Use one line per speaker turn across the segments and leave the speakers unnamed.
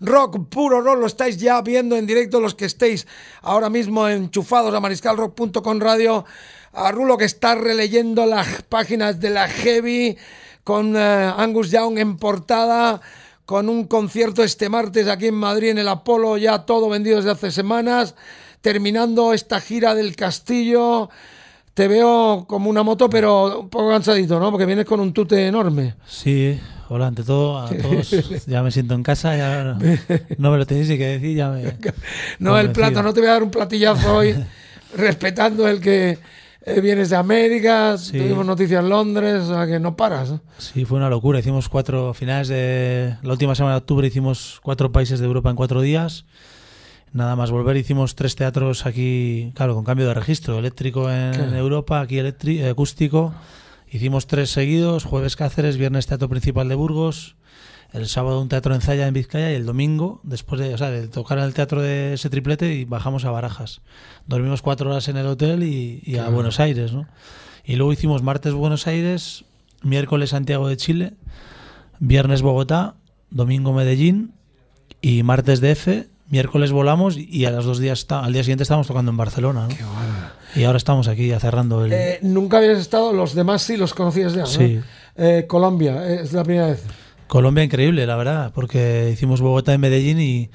rock, puro rock. Lo estáis ya viendo en directo los que estéis ahora mismo enchufados a mariscalrock.com radio. A Rulo que está releyendo las páginas de la Heavy con eh, Angus Young en portada con un concierto este martes aquí en Madrid, en el Apolo, ya todo vendido desde hace semanas, terminando esta gira del castillo. Te veo como una moto, pero un poco cansadito, ¿no? Porque
vienes con un tute enorme. Sí, Hola, ante todo, a todos. Ya me siento en casa, no me lo tenéis que decir, ya me. No, el plato, no
te voy a dar un platillazo hoy, respetando el que eh, vienes de América, tuvimos noticias en Londres, o que no paras. ¿eh?
Sí, fue una locura. Hicimos cuatro finales de. La última semana de octubre hicimos cuatro países de Europa en cuatro días. Nada más volver, hicimos tres teatros aquí, claro, con cambio de registro, eléctrico en Europa, aquí eléctrico, acústico. Hicimos tres seguidos, jueves Cáceres, viernes Teatro Principal de Burgos, el sábado un teatro en Zaya en Vizcaya y el domingo, después de, tocar en el teatro de ese triplete y bajamos a Barajas. Dormimos cuatro horas en el hotel y, a Buenos Aires, Y luego hicimos martes Buenos Aires, miércoles Santiago de Chile, viernes Bogotá, domingo Medellín y martes DF miércoles volamos y a los dos días al día siguiente estábamos tocando en Barcelona. ¿no? Qué Y ahora estamos aquí cerrando el. Eh,
nunca habías estado, los demás sí los conocías ya. Sí. Eh, Colombia, eh, es la primera vez.
Colombia increíble, la verdad, porque hicimos Bogotá y Medellín y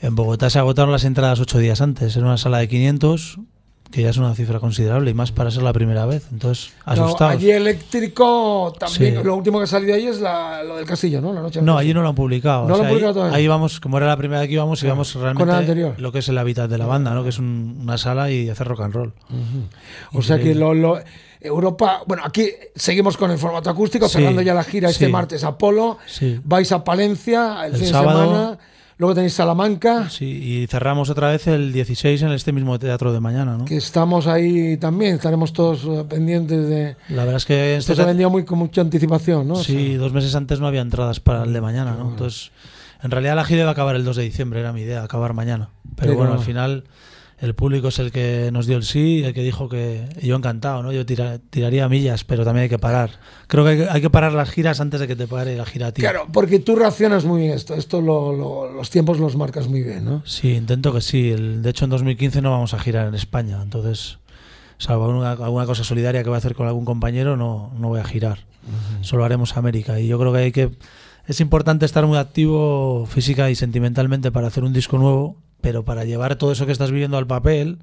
en Bogotá se agotaron las entradas ocho días antes, en una sala de 500 que ya es una cifra considerable y más para ser la primera vez. Entonces, asustado No, allí
eléctrico también. Lo último que ha salido ahí es lo del castillo, ¿no? no, allí no lo han publicado. No lo han publicado ahí, todavía. ahí,
vamos, como era la primera que íbamos, ah, íbamos realmente lo que es el hábitat de la banda, ¿no? Que es una sala y hacer rock and roll. O sea que lo,
Europa. Bueno, aquí seguimos con el formato acústico, cerrando ya la gira este martes a Polo. Vais a Palencia el, fin de semana
Luego tenéis Salamanca. Sí, y cerramos otra vez el 16 en este mismo teatro de mañana, ¿no? Que
estamos ahí también, estaremos todos eh, pendientes de. La verdad es que este esto se ha vendido muy, con mucha anticipación, ¿no? Sí,
dos meses antes no había entradas para el de mañana, ¿no? Entonces, en realidad la gira iba a acabar el 2 de diciembre, era mi idea, acabar mañana. pero bueno, al final el público es el que nos dio el sí, el que dijo que yo encantado, ¿no? Yo tiraría millas, pero también hay que parar. Creo que hay, que parar las giras antes de que te pare la gira a ti. Claro, porque tú reaccionas muy bien esto, esto los tiempos los marcas muy bien, ¿no? Sí, intento que sí. de hecho, en 2015 no vamos a girar en España, entonces, salvo alguna cosa solidaria que voy a hacer con algún compañero, no, no voy a girar. Solo haremos América y yo creo que hay que... Es importante estar muy activo física y sentimentalmente para hacer un disco nuevo pero para llevar todo eso que estás viviendo al papel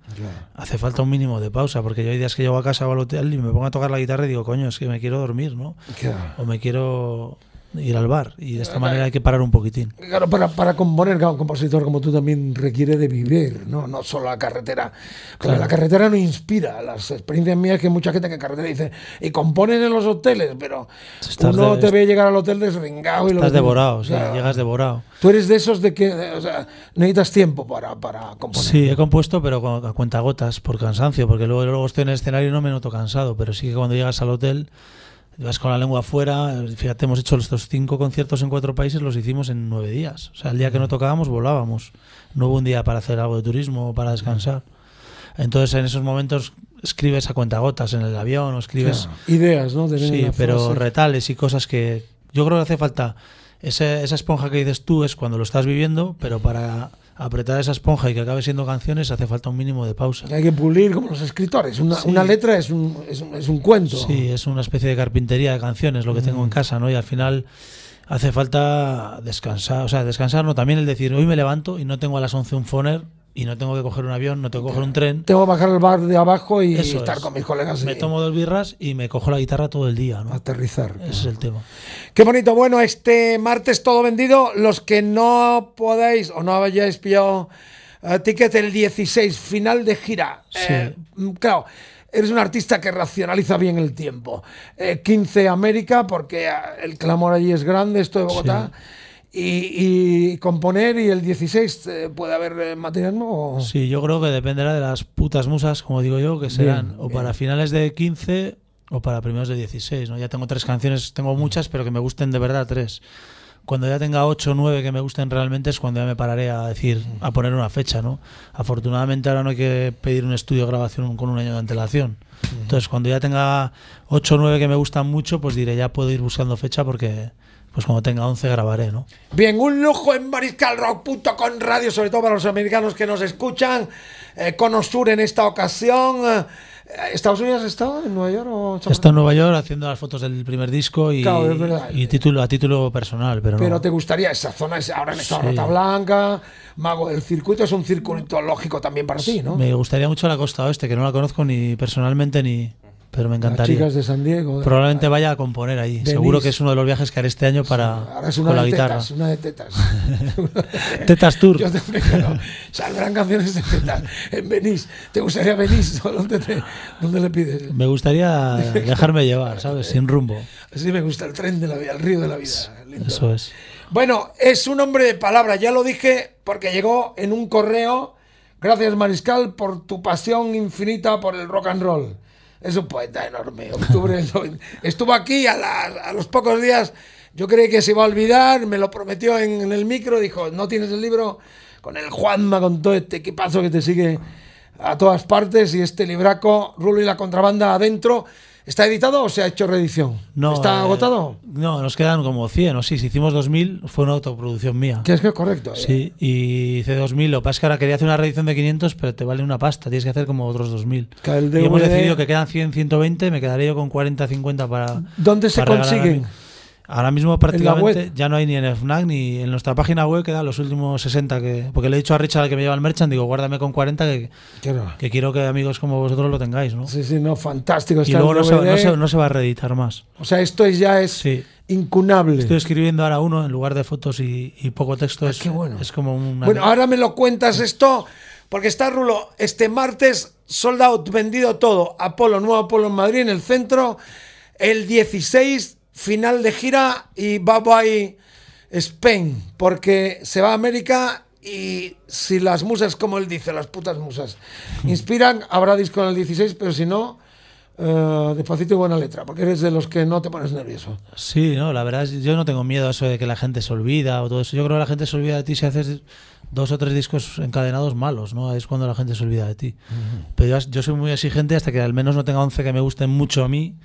hace falta un mínimo de pausa, porque yo hay días que llego a casa o al hotel y me pongo a tocar la guitarra y digo, coño, es que me quiero dormir, ¿no? O me quiero ir al bar y de esta manera hay que parar un poquitín Claro, para, para
componer, un compositor como tú también requiere de vivir, no, no solo la carretera. claro. la carretera no inspira. Las experiencias mías que mucha gente que carretera dice, y componen en los hoteles, pero uno te ve llegar al hotel desringado. Y estás devorado, llegas
devorado. Tú eres de esos de que o sea, necesitas tiempo para, para componer. Sí, he compuesto, pero a cuenta gotas, por cansancio, porque luego, luego estoy en el escenario y no me noto cansado, pero sí que cuando llegas al hotel vas con la lengua afuera. Fíjate, hemos hecho estos cinco conciertos en cuatro países, los hicimos en nueve días. O sea, el día que no tocábamos volábamos. No hubo un día para hacer algo de turismo o para descansar. Entonces, en esos momentos escribes a cuentagotas en el avión o escribes. Ideas, ¿no? sí, pero retales y cosas que. Yo creo que hace falta. esa esponja que dices tú es cuando lo estás viviendo, pero para apretar esa esponja y que acabe siendo canciones, hace falta un mínimo de pausa. hay que pulir
como los escritores. Una, letra
es un, es, un cuento. Sí, es una especie de carpintería de canciones lo que tengo en mm. casa, ¿no? Y al final hace falta descansar, o sea, descansar no, también el decir, hoy me levanto y no tengo a las 11 un foner y no tengo que coger un avión, no tengo que coger un tren. Tengo que bajar el bar de abajo y estar con mis colegas. Me tomo dos birras y me cojo la guitarra todo el día. ¿no? Aterrizar. Ese es el tema.
Qué bonito. Bueno, este martes todo vendido. Los que no podáis o no habéis pillado eh, ticket el 16, final de gira. Eh, claro eres un artista que racionaliza bien el tiempo. 15 eh, América, porque el clamor allí es grande, esto de Bogotá y, componer y el 16 eh, puede haber eh, material nuevo?
Sí, yo creo que dependerá de las putas musas, como digo yo, que serán o para finales de 15 o para primeros de 16. ¿no? Ya tengo tres canciones, tengo muchas, pero que me gusten de verdad tres. Cuando ya tenga 8 o 9 que me gusten realmente es cuando ya me pararé a decir, a poner una fecha, ¿no? Afortunadamente ahora no hay que pedir un estudio de grabación con un año de antelación. Entonces, cuando ya tenga 8 o 9 que me gustan mucho, pues diré, ya puedo ir buscando fecha porque, pues cuando tenga 11 grabaré, ¿no?
Bien, un lujo en con radio, sobre todo para los americanos que nos escuchan. Eh, Osur en esta ocasión. Eh, ¿Estados Unidos estado en Nueva York? O está
en Nueva York haciendo las fotos del primer disco y, y título, a título personal. Pero, pero te
gustaría esa zona, ahora en esta Rota Blanca, Mago del Circuito, es un circuito lógico también para sí, ti, ¿no? Me
gustaría mucho la costa oeste, que no la conozco ni personalmente ni, pero me encantaría. Las chicas de San Diego. Probablemente vaya a componer ahí. Seguro que es uno de los viajes que haré este año para con la guitarra. Tetas, una de tetas. tetas Tour. Yo te
saldrán canciones de tetas eh, en ¿Te gustaría Venís? ¿Dónde, le pides?
Me gustaría dejarme llevar, ¿sabes? Sin rumbo.
Sí, me gusta el tren de la vida, el río de la vida. Eso es. Bueno, es un hombre de palabra, ya lo dije porque llegó en un correo. Gracias Mariscal por tu pasión infinita por el rock and roll es un poeta enorme. Octubre Estuvo aquí a, los pocos días, yo creí que se iba a olvidar, me lo prometió en, el micro, dijo, no tienes el libro, con el Juanma, con todo este equipazo que te sigue a todas partes y este libraco, Rulo y la contrabanda adentro. ¿Está editado o se ha hecho reedición? No, ¿Está eh, agotado?
No, nos quedan como 100 o sí. Si hicimos 2000 fue una autoproducción mía. Que es que es correcto. ¿eh? Sí, y hice 2000. Lo que pasa es que ahora quería hacer una reedición de 500, pero te vale una pasta. Tienes que hacer como otros 2000. Y hemos decidido que quedan 100, 120. Me quedaré yo con 40, 50 para. ¿Dónde se consiguen? Ahora mismo prácticamente ya no hay ni en FNAC ni en nuestra página web que da los últimos 60 que porque le he dicho a Richard que me lleva el merchant, digo, guárdame con 40 que, que quiero que amigos como vosotros lo tengáis, ¿no? Sí, sí, no, fantástico. Y luego no se, va a reeditar más. O sea, esto ya es incunable. Estoy escribiendo ahora uno en lugar de fotos y, poco texto. Ah, es, qué bueno. es como un... Bueno,
ahora me lo cuentas esto, porque está Rulo, este martes sold out, vendido todo. Apolo, nuevo Apolo en Madrid, en el centro, el 16 final de gira y bye bye Spain, porque se va a América y si las musas, como él dice, las putas musas, inspiran, habrá disco en el 16, pero si no, eh, despacito y buena letra, porque eres de los que no te pones nervioso.
Sí, no, la verdad yo no tengo miedo a eso de que la gente se olvida o todo eso. Yo creo que la gente se olvida de ti si haces dos o tres discos encadenados malos, ¿no? Es cuando la gente se olvida de ti. Pero yo, yo, soy muy exigente hasta que al menos no tenga 11 que me gusten mucho a mí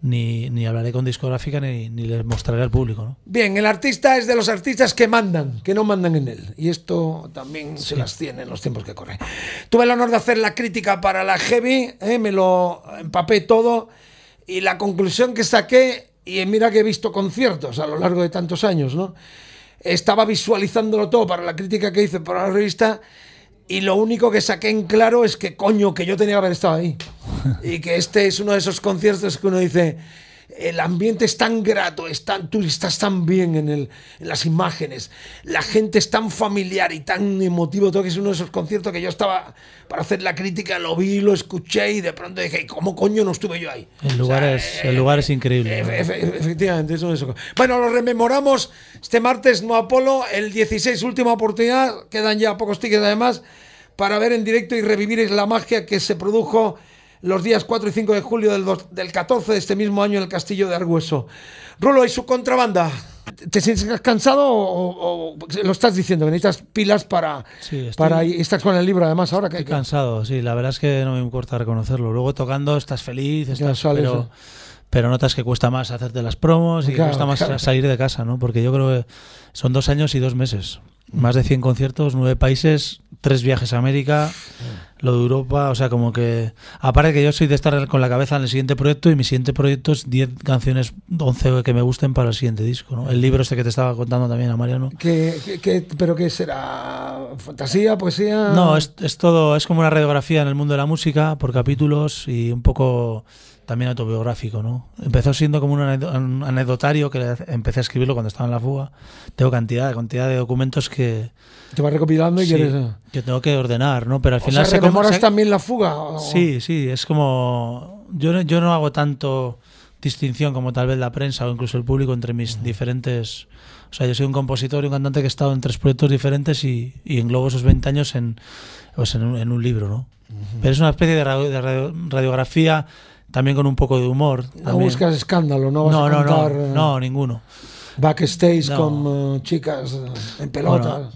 ni, hablaré con discográfica ni, ni, les mostraré al público.
Bien, el artista es de los artistas que mandan, que no mandan en él. Y esto también se las tiene en los tiempos que corren. Tuve el honor de hacer la crítica para la Heavy, ¿eh? me lo empapé todo y la conclusión que saqué, y mira que he visto conciertos a lo largo de tantos años, ¿no? estaba visualizándolo todo para la crítica que hice para la revista y lo único que saqué en claro es que coño, que yo tenía que haber estado ahí y que este es uno de esos conciertos que uno dice, el ambiente es tan grato, están tú estás tan bien en, el, en, las imágenes, la gente es tan familiar y tan emotivo, todo que es uno de esos conciertos que yo estaba para hacer la crítica, lo vi, lo escuché y de pronto dije, ¿cómo coño no estuve yo ahí?
El lugar, es, el lugar es increíble.
efectivamente, eso es Bueno, lo rememoramos este martes, no Apolo, el 16, última oportunidad, quedan ya pocos tickets además, para ver en directo y revivir la magia que se produjo los días 4 y 5 de julio del, del 14 de este mismo año en el castillo de Argüeso. Rulo, ¿y su contrabanda? ¿Te sientes cansado o, lo estás diciendo? Que necesitas pilas para, sí, para... Estás
con el libro además ahora. Estoy cansado, sí. La verdad es que no me importa reconocerlo. Luego tocando estás feliz, estás... Eh. pero, notas que cuesta más hacerte las promos y que cuesta más salir de casa, ¿no? Porque yo creo que son dos años y dos meses. Más de 100 conciertos, 9 países, 3 viajes a América, lo de Europa, o sea, como que... Aparte que yo soy de estar con la cabeza en el siguiente proyecto y mi siguiente proyecto es 10 canciones, 11 que me gusten para el siguiente disco, ¿no? El libro este que te estaba contando también a Mariano.
pero qué será? ¿Fantasía, poesía? No, es,
es todo, es como una radiografía en el mundo de la música por capítulos y un poco también autobiográfico, ¿no? Empezó siendo como un anecdotario que empecé a escribirlo cuando estaba en la fuga. Tengo cantidad, cantidad de documentos que... Te vas recopilando y quieres... Eh. Que tengo que ordenar, ¿no? Pero al final... se también la fuga? Sí, sí, es como... Yo, yo no hago tanto distinción como tal vez la prensa o incluso el público entre mis diferentes... O sea, yo soy un compositor y un cantante que he estado en tres proyectos diferentes y, englobo esos 20 años en, pues, en, un, libro, ¿no? Pero es una especie de, radiografía también con un poco de humor. Ah, no buscas
escándalo, no vas no, a no, contar, no, no, eh, ninguno. Backstage con eh, chicas eh, en pelota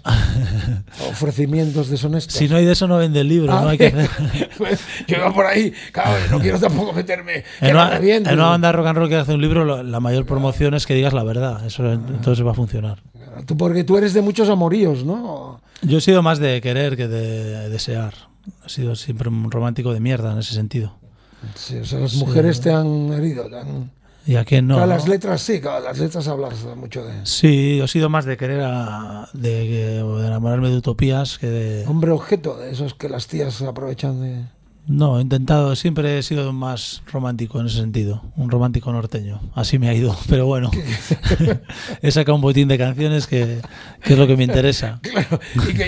ofrecimientos deshonestos. Si no hay de eso, no vende el libro. Ah, no hay que pues, Yo voy por ahí, no quiero tampoco meterme. En, una, en banda rock and roll que hace un libro, la mayor promoción es que digas la verdad. Eso ah. entonces va a funcionar.
Tú, porque tú eres de muchos amoríos, ¿no?
Yo he sido más de querer que de desear. He sido siempre un romántico de mierda en ese sentido. Sí, o las mujeres te
han herido, te Y a quién no. A las letras sí, a las letras hablas mucho de.
Sí, he sido más de querer de, enamorarme de utopías que de.
Hombre objeto, de esos que las tías aprovechan de.
No, he intentado, siempre he sido más romántico en ese sentido, un romántico norteño, así me ha ido, pero bueno, he sacado un botín de canciones que, es lo que me interesa. Claro,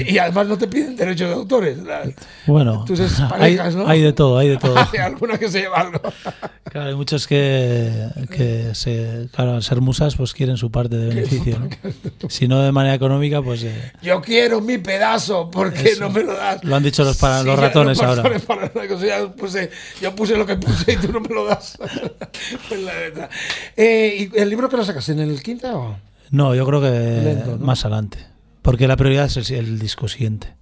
y, además no te piden derechos de autores. Bueno, hay, de todo, hay de todo. hay algunos que se llevan
claro, hay muchos que, que se, claro, al ser musas pues quieren su parte de beneficio. Si no de manera económica, pues... Eh,
Yo quiero mi pedazo, porque no me lo das? Lo han dicho los, para, los ratones ahora algo. Ya puse, puse lo que puse y tú no me lo das. Pues la eh, ¿Y el libro que lo sacas? ¿En el quinto?
No, yo creo que más adelante. Porque la prioridad es el, disco siguiente.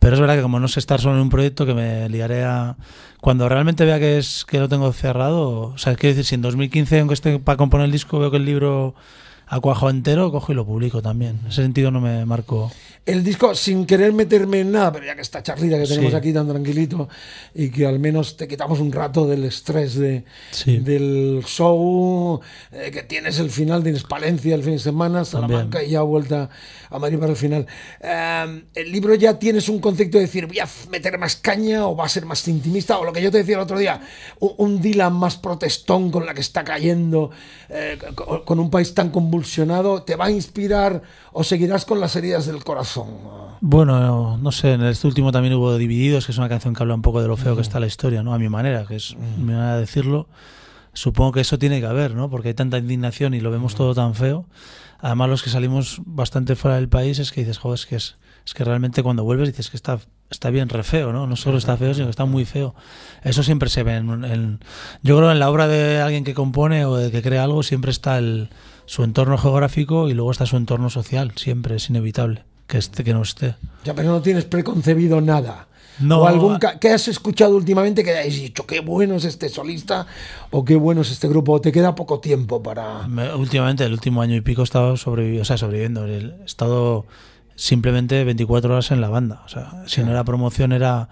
Pero es verdad que como no sé estar solo en un proyecto que me liaré a... Cuando realmente vea que es que lo tengo cerrado, o sea, quiero decir, si en 2015, aunque esté para componer el disco, veo que el libro Acuajo entero, cojo y lo publico también. En ese sentido no me marcó.
El disco, sin querer meterme en nada, pero ya que esta charlita que tenemos aquí tan tranquilito y que al menos te quitamos un rato del estrés de, del show, eh, que tienes el final, de Palencia el fin de semana, Salamanca y ya vuelta amarillo para el final. Em, el libro ya tienes un concepto de decir, voy a meter más caña o va a ser más intimista, o lo que yo te decía el otro día, un, Dylan más protestón con la que está cayendo, eh, con, un país tan convulsionado, ¿te va a inspirar o seguirás con las heridas del corazón?
Bueno, no, sé, en este último también hubo Divididos, que es una canción que habla un poco de lo feo que está la historia, ¿no? A mi manera, que es mi manera de decirlo. Supongo que eso tiene que haber, ¿no? Porque hay tanta indignación y lo vemos todo tan feo. Además, los que salimos bastante fuera del país es que dices, joder, es que, es, que realmente cuando vuelves dices que está, está bien re feo, ¿no? No solo está feo, sino que está muy feo. Eso siempre se ve. yo creo en la obra de alguien que compone o de que crea algo siempre está su entorno geográfico y luego está su entorno social. Siempre es inevitable que, esté, que no esté.
Ya, pero no tienes preconcebido nada. No. algún ¿Qué has escuchado últimamente que hayas dicho qué bueno es este solista o qué bueno es este grupo? te queda poco tiempo
para...? últimamente, el último año y pico he estado sobreviviendo, o sea, sobreviviendo. He estado simplemente 24 horas en la banda. O sea, si no era promoción era...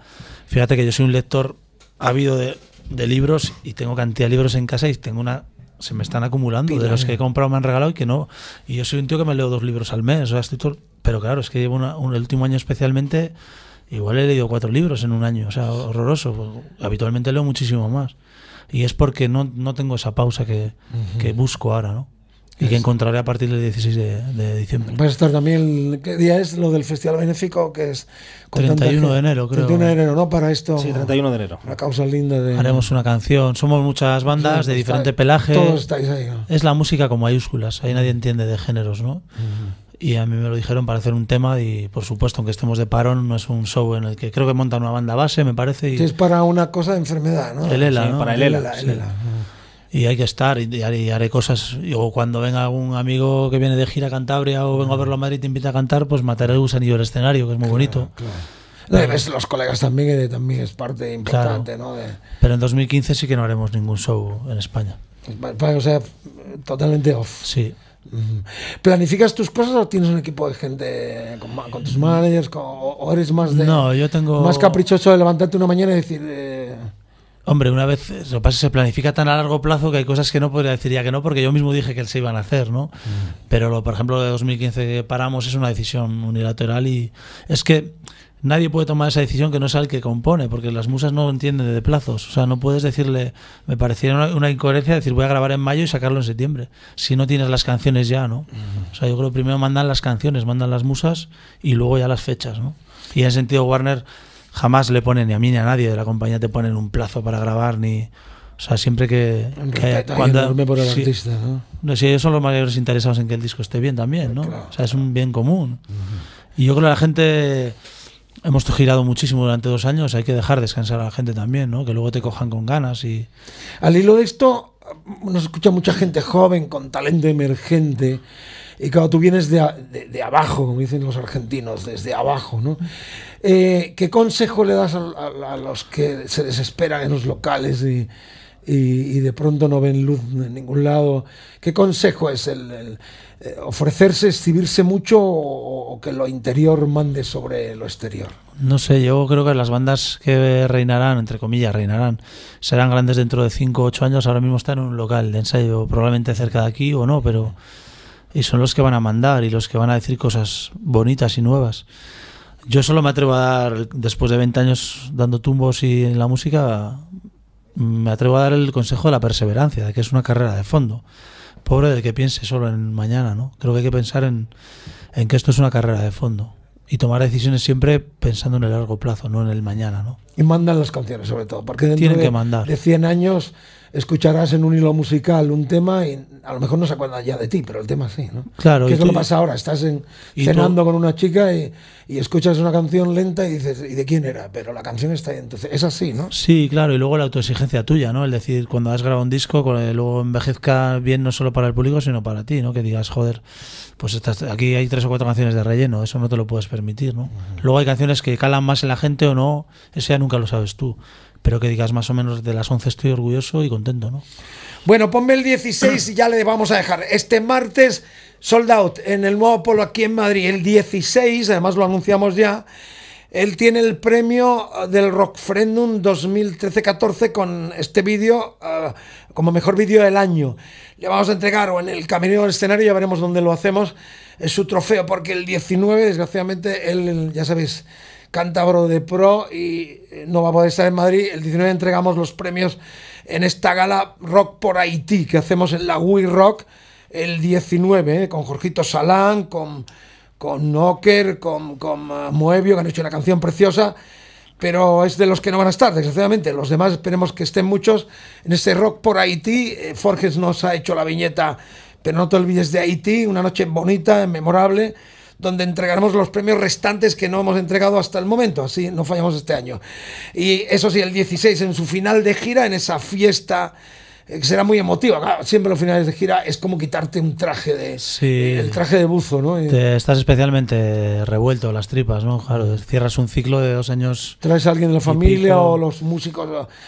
Fíjate que yo soy un lector ávido de, de libros y tengo cantidad de libros en casa y tengo una se me están acumulando de los que he comprado me han regalado y que no y yo soy un tío que me leo dos libros al mes o sea, todo, pero claro es que llevo el último año especialmente Igual he leído cuatro libros en un año, o sea, horroroso. Pues, habitualmente leo muchísimo más. Y es porque no, tengo esa pausa que, busco ahora, ¿no? Y que encontraré a partir del 16 de, diciembre. Vas a
estar también, ¿qué día es lo del Festival Benéfico? Que es 31 de enero, creo. 31 de enero, ¿no? Para esto. Sí, 31 de enero. Una causa
linda de... Haremos una canción. Somos muchas bandas de diferente pelaje. Todos estáis ahí. Es la música como mayúsculas. Ahí nadie entiende de géneros, ¿no? y a mí me lo dijeron para hacer un tema y por supuesto, aunque estemos de parón, no es un show en el que creo que montan una banda base, me parece. Y... es
para una cosa de enfermedad, ¿no? El Para el ELA.
Y hay que estar y, haré cosas. O cuando venga algún amigo que viene de gira a Cantabria o vengo a verlo a Madrid y te invita a cantar, pues mataré el gusanillo del escenario, que es muy bonito. Claro. los colegas también, que eh, también es parte importante, ¿no? Pero en 2015 sí que no haremos ningún show en España. Pues, o sea, totalmente
off. Sí. ¿Planificas tus cosas o tienes un equipo de gente con, tus managers? ¿O eres más No, yo tengo. Más caprichoso de levantarte una mañana y decir. Eh,
Hombre, una vez. Lo pasa se planifica tan a largo plazo que hay cosas que no podría decir ya que no, porque yo mismo dije que se iban a hacer, ¿no? Mm. Pero, lo, por ejemplo, lo de 2015 que paramos es una decisión unilateral y es que nadie puede tomar esa decisión que no es el que compone, porque las musas no entienden de plazos. O sea, no puedes decirle, me pareciera una, incoherencia decir voy a grabar en mayo y sacarlo en septiembre, si no tienes las canciones ya, ¿no? O sea, yo creo que primero mandan las canciones, mandan las musas y luego ya las fechas, ¿no? Y en sentido Warner jamás le pone ni a mí ni a nadie de la compañía te ponen un plazo para grabar ni... O sea, siempre que... cuando, por el artista, ¿no? ¿no? Si ellos son los mayores interesados en que el disco esté bien también, ¿no? O sea, es un bien común. Y yo creo que la gente hemos girado muchísimo durante dos años, hay que dejar descansar a la gente también, ¿no? Que luego te cojan con ganas y... Al hilo de esto, nos escucha mucha gente joven, con talento
emergente, y cuando tú vienes de, de, abajo, como dicen los argentinos, desde abajo, ¿no? Eh, ¿Qué consejo le das a, los que se desesperan en los locales y, y, de pronto no ven luz en ningún lado? ¿Qué consejo es el, eh, ofrecerse, exhibirse mucho que lo interior mande sobre lo exterior.
No sé, yo creo que las bandas que reinarán, entre comillas, reinarán, serán grandes dentro de 5 o 8 años. Ahora mismo están en un local de ensayo, probablemente cerca de aquí o no, pero. Y son los que van a mandar y los que van a decir cosas bonitas y nuevas. Yo solo me atrevo a dar, después de 20 años dando tumbos y en la música, me atrevo a dar el consejo de la perseverancia, de que es una carrera de fondo. Pobre del que piense solo en mañana, ¿no? Creo que hay que pensar en en que esto es una carrera de fondo y tomar decisiones siempre pensando en el largo plazo, no en el mañana, ¿no?
Y mandan las canciones sobre todo, porque Tienen que mandar. de 100 años escucharás en un hilo musical un tema y a lo mejor no se acuerdan ya de ti, pero el tema sí, ¿no? Claro. ¿Qué es lo que pasa ahora? Estás en, cenando con una chica y, escuchas una canción lenta y dices, ¿y de quién era? Pero la canción está ahí, entonces es así, ¿no?
Sí, claro, y luego la autoexigencia tuya, ¿no? Es decir, cuando has grabado un disco, luego envejezca bien no solo para el público, sino para ti, ¿no? Que digas, joder, pues estás, aquí hay tres o cuatro canciones de relleno, eso no te lo puedes permitir, ¿no? Luego hay canciones que calan más en la gente o no, eso ya nunca lo sabes tú pero que digas más o menos de las 11 estoy orgulloso y contento, ¿no?
Bueno, ponme el 16 y ya le vamos a dejar. Este martes, sold out en el nuevo polo aquí en Madrid, el 16, además lo anunciamos ya. Él tiene el premio uh, del Rockfrendum 2013-14 con este vídeo uh, como mejor vídeo del año. Le vamos a entregar o en el camino del escenario, ya veremos dónde lo hacemos, es eh, su trofeo, porque el 19, desgraciadamente, él, ya sabéis, Cántabro de Pro y eh, no va a poder estar en Madrid. El 19 entregamos los premios en esta gala Rock por Haití que hacemos en la Wii Rock el 19 eh, con Jorgito Salán, con, con Nocker, con, con eh, Moebio, que han hecho una canción preciosa. Pero es de los que no van a estar, desgraciadamente. Los demás esperemos que estén muchos. En este rock por Haití, Forges nos ha hecho la viñeta, pero no te olvides de Haití, una noche bonita, memorable donde entregaremos los premios restantes que no hemos entregado hasta el momento, así no fallamos este año. Y eso sí, el 16 en su final de gira, en esa fiesta eh, que será muy emotiva. Claro, siempre los finales de gira es como quitarte un traje de. El traje de buzo, ¿no? Te
estás especialmente revuelto las tripas, ¿no? Claro, cierras un ciclo de dos años. Traes a alguien de la familia o
los músicos,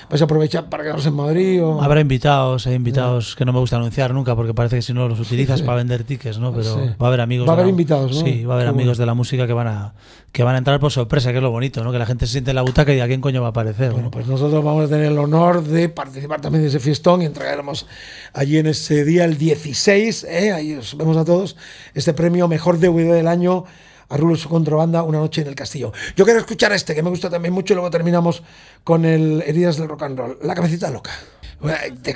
vais a aprovechar para quedarse en Madrid. O... Habrá invitados, hay invitados que no me gusta anunciar nunca porque parece que si no los utilizas para vender tickets, ¿no? Pero va a haber amigos. Va a haber invitados, ¿no? Sí, va a haber amigos de la música que van a que van a entrar por sorpresa, que es lo bonito, ¿no? Que la gente se siente en la butaca y a quién coño va a aparecer. Bueno, pues
nosotros vamos a tener el honor de participar también de ese fiestón entraremos allí en ese día, el 16, ¿eh? ahí os vemos a todos, este premio Mejor DVD del Año a Rulo su contrabanda una noche en el castillo. Yo quiero escuchar este, que me gusta también mucho, y luego terminamos con el Heridas del Rock and Roll, La Cabecita Loca.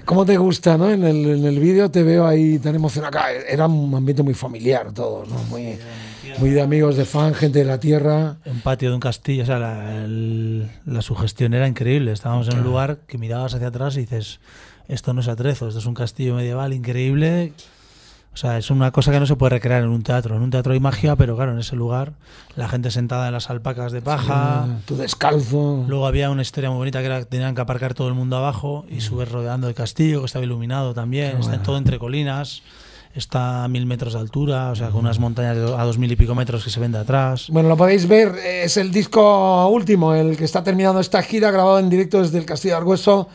¿Cómo te gusta, no? En el, en el vídeo te veo ahí tan emocionado. Eh, era un ambiente muy familiar todos, ¿no? Muy, muy de amigos, de fan, gente de la tierra.
en patio de un castillo, o sea, la, la sugestión era increíble. Estábamos en un lugar que mirabas hacia atrás y dices esto no es atrezo, esto es un castillo medieval increíble. O sea, es una cosa que no se puede recrear en un teatro. En un teatro hay magia, pero claro, en ese lugar, la gente sentada en las alpacas de paja. tu tú descalzo. Luego había una historia muy bonita que era que tenían que aparcar todo el mundo abajo y mm. subir rodeando el castillo, que estaba iluminado también. está todo entre colinas está a mil metros de altura, o sea, con mm. unas montañas a dos mil y pico metros que se ven de atrás.
Bueno, lo podéis ver, es el disco último, el que está terminando esta gira, grabado en directo desde el Castillo de Argüeso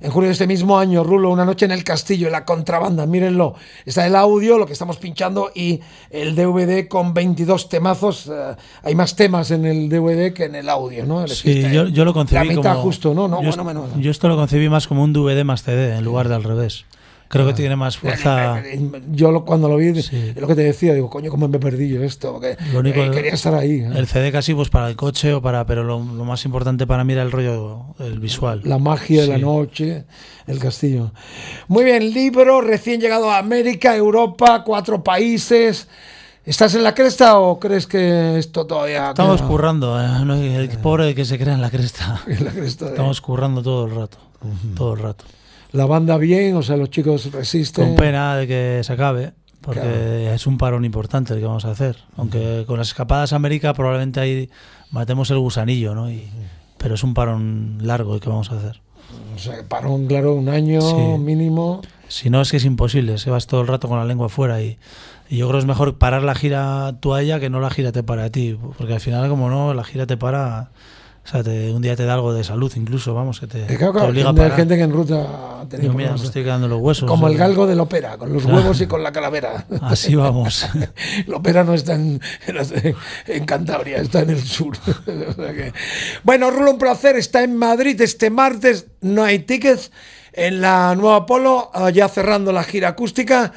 en julio de este mismo año, Rulo, Una Noche en el Castillo, la contrabanda, mírenlo. Está el audio, lo que estamos pinchando, y el DVD con 22 temazos. Eh, hay más temas en el DVD que en el audio, ¿no? sí, yo, lo concebí la justo, ¿no?
yo esto lo concebí más como un DVD más CD, en lugar de al revés. Creo que ah. tiene más fuerza.
Yo cuando lo vi, lo que te decía, digo, coño, cómo me perdí yo esto, eh, quería estar ahí. ¿eh? El CD
casi pues para el coche o para, pero lo, más importante para mí era el rollo, el visual. La magia de la
noche, el castillo. Muy bien, libro recién llegado a América, Europa, cuatro países. ¿Estás en la cresta o crees que esto todavía.? Estamos
currando, ¿eh? el pobre que se crea en la cresta. Estamos currando todo el rato, todo el rato
la banda bien, o sea, los chicos resisten. Con
pena de que se acabe, porque es un parón importante el que vamos a hacer. Aunque con las escapadas a América probablemente ahí matemos el gusanillo, ¿no? Y, pero es un parón largo el que vamos a hacer.
O sea, parón, claro, un año mínimo.
Si no, es que es imposible, se vas todo el rato con la lengua fuera y, y, yo creo que es mejor parar la gira tú a ella que no la gira te para a ti, porque al final, como no, la gira te para o sea, un día te da algo de salud incluso, vamos, que te, eh, obliga a gente que
en ruta Como el galgo de la ópera, con los huevos y con la calavera. Así vamos. la ópera no está en, Cantabria, está en el sur. Bueno, Rulo, un placer. Está en Madrid este martes. No hay tickets. En la Nueva Polo, ah, ya cerrando la gira acústica.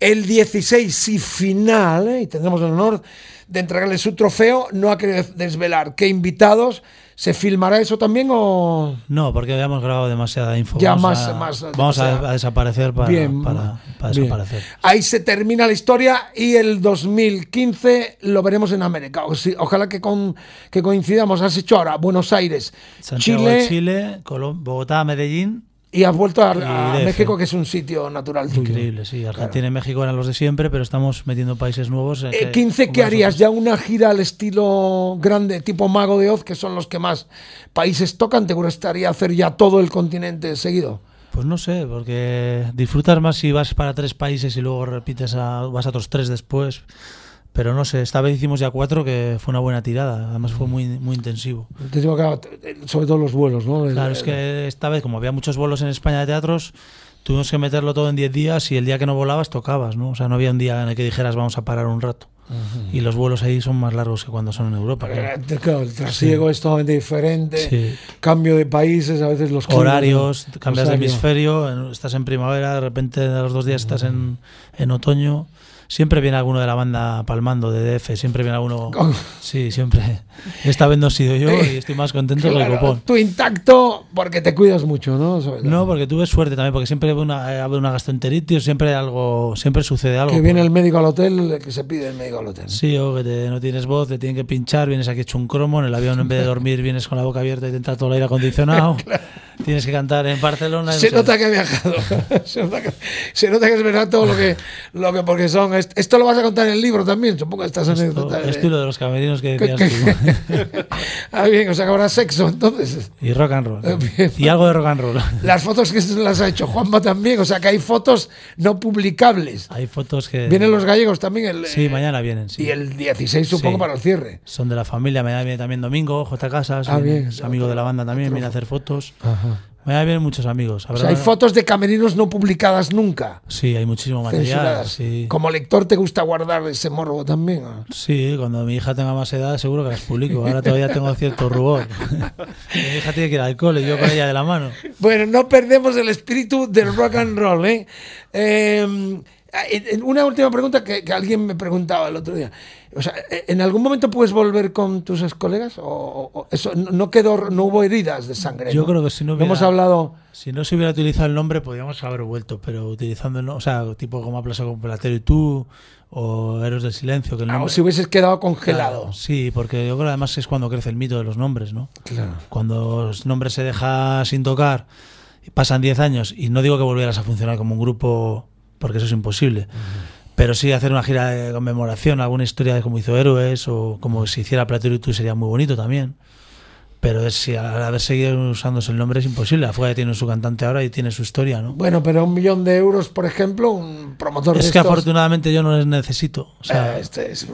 El 16 y final, eh, y tendremos el honor de entregarle su trofeo, no ha querido desvelar qué invitados. ¿Se filmará eso también o...?
No, porque habíamos grabado demasiada info. vamos A, desaparecer para, desaparecer.
Ahí se termina la historia y el 2015 lo veremos en América. ojalá que, con, que coincidamos. Has hecho ahora Buenos Aires, Chile...
Chile Bogotá,
Medellín y has vuelto a, México,
que es un sitio natural. Increíble, sí. Argentina y México eran los de siempre, pero estamos metiendo países nuevos. el eh, 15, eh, que, ¿qué harías?
¿Ya una gira al estilo grande, tipo Mago de Oz, que son los que más países tocan? ¿Te gustaría hacer ya todo el continente seguido?
Pues no sé, porque disfrutas más si vas para tres países y luego repites, vas a otros tres después. Pero no sé, esta vez hicimos ya cuatro, que fue una buena tirada. Además fue mm. muy, muy intensivo. digo claro, sobre todo los vuelos, ¿no? claro, es que esta vez, como había muchos vuelos en España de teatros, tuvimos que meterlo todo en 10 días y el día que no volabas tocabas, ¿no? O sea, no había un día en el que dijeras vamos a parar un rato. Y los vuelos ahí son más largos que cuando son en Europa. Eh,
claro, el trasiego es totalmente diferente. Cambio de países, a veces los horarios, cambias de
hemisferio, estás en primavera, de repente a los dos días estás en, en otoño. Siempre viene alguno de la banda palmando de DF, siempre viene alguno. Sí, siempre. Esta vez no he sido yo y eh, estoy más contento que el copón. Tú intacto porque te cuidas mucho, ¿no? No, porque ves suerte también, porque siempre hay una, eh, una gastroenteritis, siempre algo, siempre sucede algo. Que viene pues. el
médico al hotel, eh, que se pide el médico al
hotel. Sí, o que no tienes voz, te tienen que pinchar, vienes aquí hecho un cromo, en el avión en vez de dormir vienes con la boca abierta y te entra todo el aire acondicionado. claro tienes que cantar en Barcelona. se nota que ha viajado.
se, nota que, se, es verdad todo lo que, lo que porque son. Esto lo vas a contar en el libro también, supongo que estas anécdotas.
Estilo de los camerinos que decías
ah, bien, o sea que habrá sexo entonces. Y rock and roll.
y algo de rock and roll. Las
fotos que las ha hecho Juanma también, o sea que hay fotos no publicables. Hay fotos que. Vienen los gallegos también. El, sí, mañana vienen. Y el 16 supongo poco para el cierre.
Son de la familia, mañana viene también Domingo, J. Casas, ah, bien, amigo de la banda también, viene a hacer fotos. Voy a muchos amigos. hay
fotos de camerinos no publicadas nunca.
Sí, hay muchísimo material.
Como lector te gusta guardar ese morbo
también. Sí, cuando mi hija tenga más edad seguro que las publico. Ahora todavía tengo cierto rubor. mi hija tiene que ir al cole yo con ella de la mano.
Bueno, no perdemos el espíritu del rock and roll. ¿eh? eh Ah, una última pregunta que, alguien me preguntaba el otro día. O sea, ¿e, ¿en algún momento puedes volver con tus ex colegas? ¿O, eso, no, quedó, no hubo heridas de sangre? Yo creo que si no hubiera, hemos hablado...
Si no se hubiera utilizado el nombre, podríamos haber vuelto, pero utilizando, el o sea, tipo como aplaza con Platero y tú, o Héroes del Silencio. Que ah, o si hubieses quedado congelado. sí, porque yo creo que además es cuando crece el mito de los nombres, ¿no? Claro. Cuando los nombres se deja sin tocar, pasan 10 años, y no digo que volvieras a funcionar como un grupo porque eso es imposible. Pero sí hacer una gira de conmemoración, alguna historia de como hizo Héroes o como si hiciera tú, sería muy bonito también. Pero si a la vez seguir usándose el nombre es imposible. Afuera tiene su cantante ahora y tiene su historia, ¿no?
Bueno, pero un millón de euros, por ejemplo, un promotor Es que
afortunadamente yo no les necesito. Eh, este es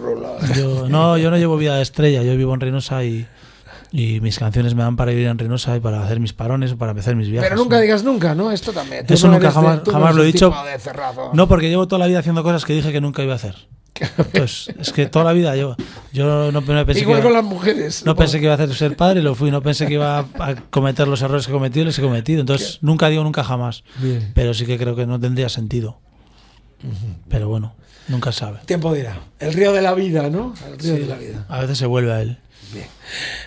yo, No, yo no llevo vida de estrella. Yo vivo en Reynosa y, y mis canciones me dan para ir en Reynosa y para hacer mis parones, para empezar mis viajes. Pero
nunca digas nunca, ¿no? Esto también. nunca, jamás, lo he dicho.
No, porque llevo toda la vida haciendo cosas que dije que nunca iba a hacer. Entonces, es que toda la vida yo, yo no, pensé Igual que iba, con las mujeres. No pensé que iba a hacer ser padre, lo fui. No pensé que iba a cometer los errores que he cometido, Y los he cometido. Entonces, nunca digo nunca jamás. Pero sí que creo que no tendría sentido. Pero bueno, nunca sabe.
Tiempo dirá. El río de la vida, ¿no? El río de la vida.
A veces se vuelve a él.
Bien.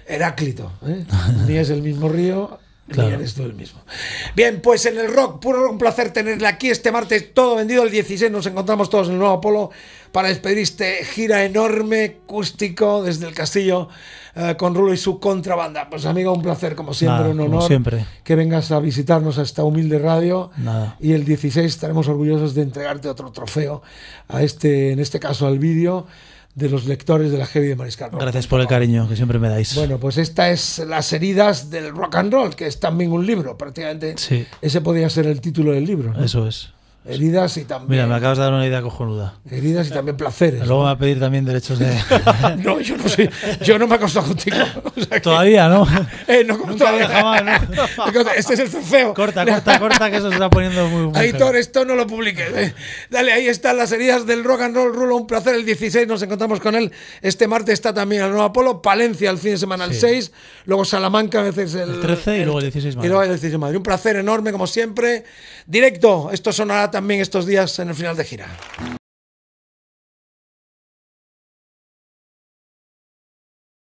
Heráclito, ¿eh? ni es el mismo río, Ni Eres tú el mismo. Bien, pues en el rock, puro un placer tenerle aquí este martes todo vendido. El 16 nos encontramos todos en el nuevo Apolo para despedir este gira enorme, acústico, desde el castillo eh, con Rulo y su contrabanda. Pues amigo, un placer, como siempre, un honor que vengas a visitarnos a esta humilde radio. Y el 16 estaremos orgullosos de entregarte otro trofeo, a este, en este caso al vídeo de los lectores de la Heavy de Mariscal.
Gracias por el cariño que siempre me dais. Bueno,
pues esta es Las heridas del rock and roll, que es también un libro, prácticamente. Ese podría ser el título del libro. Eso es. Heridas y
también. Mira, me acabas de dar una idea cojonuda. Heridas y también placeres. Luego me va a pedir también derechos de. no, yo no soy... Yo no me he acostado contigo. todavía, ¿no?
Eh, no como Jamás, ¿no? Este es el feo. Corta, corta, corta, que eso se está poniendo muy. Aitor, esto no lo publiques. Eh. Dale, ahí están las heridas del rock and roll. Rulo, un placer. El 16 nos encontramos con él. Este martes está también el nuevo Apolo. Palencia el fin de semana el 6. Luego Salamanca a el. 13 y luego el 16 de Y luego el 16 de Madrid. Un placer enorme, como siempre. Directo, esto sonará también estos días en el final de gira.